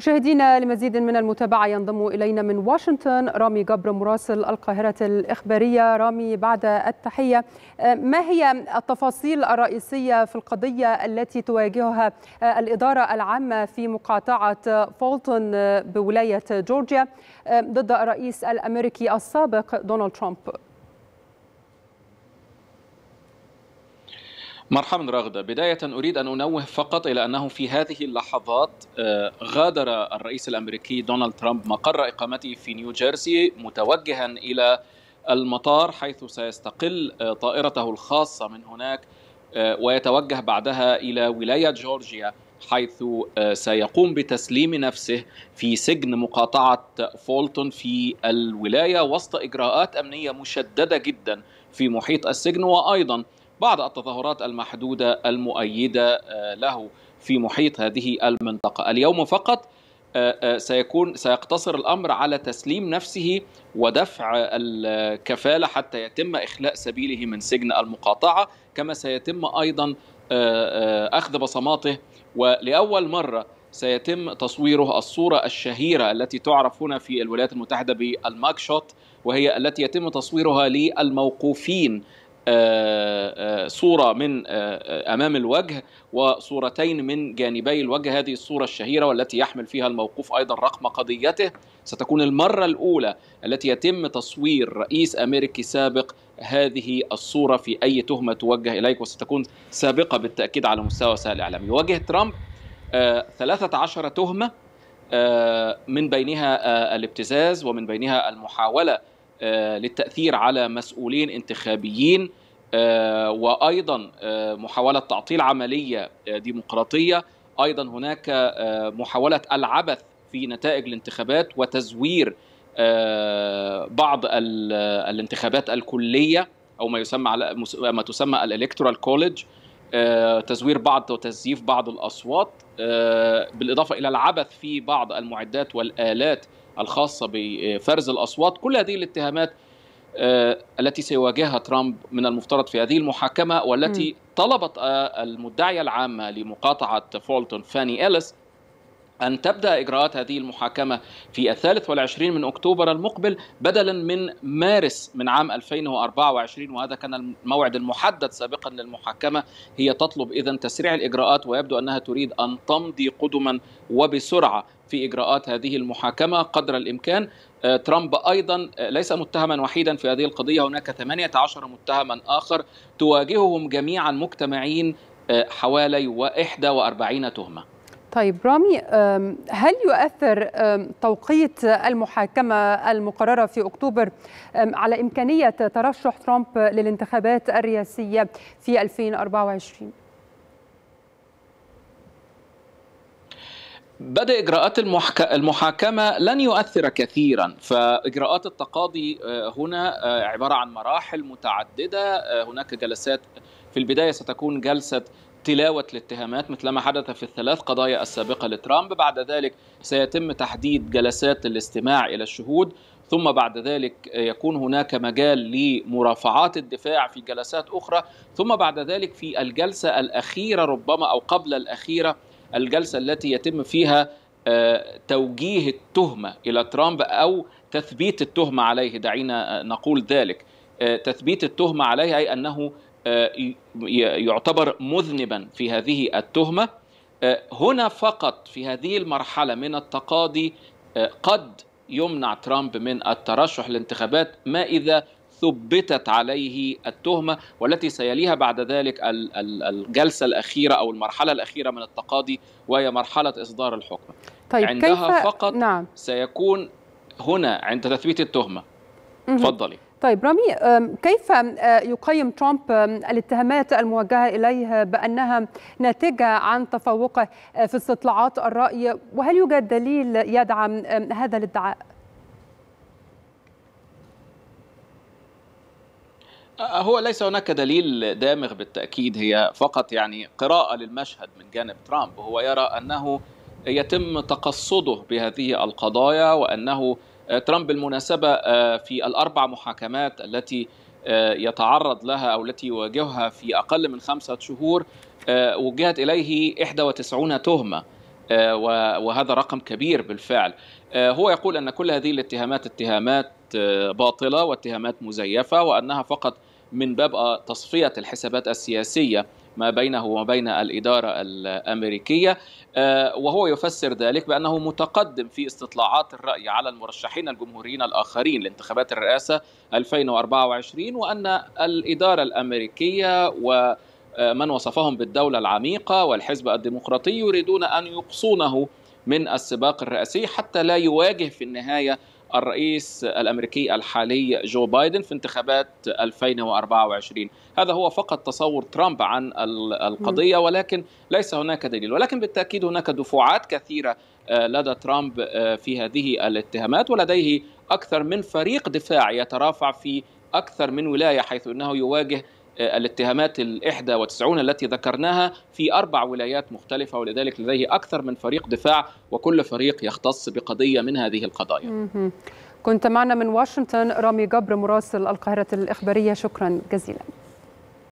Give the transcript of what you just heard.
مشاهدينا لمزيد من المتابعة ينضم إلينا من واشنطن رامي جبر مراسل القاهرة الإخبارية رامي بعد التحية آه، ما هي التفاصيل الرئيسية في القضية التي تواجهها آه، الإدارة العامة في مقاطعة فولتون آه، بولاية جورجيا ضد الرئيس الأمريكي السابق دونالد ترامب؟ مرحبا رغدة بداية أريد أن أنوه فقط إلى أنه في هذه اللحظات آه، غادر الرئيس الأمريكي دونالد ترامب مقر إقامته في نيوجيرسي متوجها إلى المطار حيث سيستقل آه، طائرته الخاصة من هناك آه، ويتوجه بعدها إلى ولاية جورجيا حيث سيقوم بتسليم نفسه في سجن مقاطعة فولتون في الولاية وسط إجراءات أمنية مشددة جدا في محيط السجن وأيضا بعض التظاهرات المحدودة المؤيدة آه، له في محيط هذه المنطقة اليوم فقط آه، آه، سيكون سيقتصر الأمر على تسليم نفسه ودفع الكفالة حتى يتم إخلاء سبيله من سجن المقاطعة كما سيتم أيضا أخذ بصماته ولأول مرة سيتم تصويره الصورة الشهيرة التي تعرف هنا في الولايات المتحدة بالماك شوت وهي التي يتم تصويرها للموقوفين آه، آه، صورة من آه، أمام الوجه وصورتين من جانبي الوجه هذه الصورة الشهيرة والتي يحمل فيها الموقوف أيضا رقم قضيته ستكون المرة الأولى التي يتم تصوير رئيس أمريكي سابق هذه الصورة في أي تهمة توجه إليك وستكون سابقة بالتأكيد على مستوى وسائل الإعلام يواجه ترامب 13 تهمة من بينها الابتزاز ومن بينها المحاولة آه، للتاثير على مسؤولين انتخابيين آه، وايضا آه، محاوله تعطيل عمليه ديمقراطيه ايضا هناك محاوله العبث في نتائج الانتخابات وتزوير بعض الانتخابات الكليه او ما يسمى ما تسمى الالكتورال كوليدج آه، تزوير بعض وتزييف بعض الاصوات آه، بالاضافه الى العبث في بعض المعدات والالات الخاصه بفرز الاصوات كل هذه الاتهامات آه، التي سيواجهها ترامب من المفترض في هذه المحاكمه والتي طلبت المدعيه العامه لمقاطعه فولتون فاني اليس أن تبدأ إجراءات هذه المحاكمة في الثالث والعشرين من أكتوبر المقبل بدلا من مارس من عام 2024 وهذا كان الموعد المحدد سابقا للمحاكمة هي تطلب إذا تسريع الإجراءات ويبدو أنها تريد أن تمضي قدما وبسرعة في إجراءات هذه المحاكمة قدر الإمكان آه، ترامب أيضا آه، ليس متهما وحيدا في هذه القضية هناك 18 متهما آخر تواجههم جميعا مجتمعين آه، حوالي 41 تهمه طيب رامي هل يؤثر توقيت المحاكمة المقررة في أكتوبر على إمكانية ترشح ترامب للانتخابات الرئاسية في 2024؟ بدء اجراءات المحاكمه لن يؤثر كثيرا فاجراءات التقاضي أه، هنا أه، عباره عن مراحل متعدده أه، هناك جلسات في البدايه ستكون جلسه تلاوة الاتهامات مثل ما حدث في الثلاث قضايا السابقة لترامب بعد ذلك سيتم تحديد جلسات الاستماع إلى الشهود ثم بعد ذلك يكون هناك مجال لمرافعات الدفاع في جلسات أخرى ثم بعد ذلك في الجلسة الأخيرة ربما أو قبل الأخيرة الجلسة التي يتم فيها آه، توجيه التهمة إلى ترامب أو تثبيت التهمة عليه دعينا نقول ذلك آه، تثبيت التهمة عليه أي أنه آه، يعتبر مذنبا في هذه التهمه آه، هنا فقط في هذه المرحله من التقاضي آه، قد يمنع ترامب من الترشح للانتخابات ما اذا ثبتت عليه التهمه والتي سيليها بعد ذلك الجلسه الاخيره او المرحله الاخيره من التقاضي وهي مرحله اصدار الحكم. طيب عندها كيف... فقط نعم. سيكون هنا عند تثبيت التهمه. تفضلي طيب رامي كيف يقيم ترامب الاتهامات الموجهه اليه بانها ناتجه عن تفوقه في استطلاعات الراي وهل يوجد دليل يدعم هذا الادعاء؟ هو ليس هناك دليل دامغ بالتاكيد هي فقط يعني قراءه للمشهد من جانب ترامب هو يرى انه يتم تقصده بهذه القضايا وانه آه، ترامب بالمناسبة آه، في الأربع محاكمات التي آه، يتعرض لها أو التي يواجهها في أقل من خمسة شهور وجهت إليه 91 تهمة وهذا رقم كبير بالفعل هو يقول أن كل هذه الاتهامات اتهامات باطلة واتهامات مزيفة وأنها فقط من باب تصفية الحسابات السياسية ما بينه وبين الإدارة الأمريكية آه، وهو يفسر ذلك بأنه متقدم في استطلاعات الرأي على المرشحين الجمهوريين الآخرين لانتخابات الرئاسة 2024 وأن الإدارة الأمريكية و آه، من وصفهم بالدولة العميقة والحزب الديمقراطي يريدون أن يقصونه من السباق الرئاسي حتى لا يواجه في النهاية الرئيس الامريكي الحالي جو بايدن في انتخابات 2024 هذا هو فقط تصور ترامب عن القضيه ولكن ليس هناك دليل ولكن بالتاكيد هناك دفعات كثيره آه، لدى ترامب آه، في هذه الاتهامات ولديه اكثر من فريق دفاع يترافع في اكثر من ولايه حيث انه يواجه آه، الاتهامات الإحدى وتسعون التي ذكرناها في أربع ولايات مختلفة ولذلك لديه أكثر من فريق دفاع وكل فريق يختص بقضية من هذه القضايا كنت معنا من واشنطن رامي جبر مراسل القاهرة الإخبارية شكرا جزيلا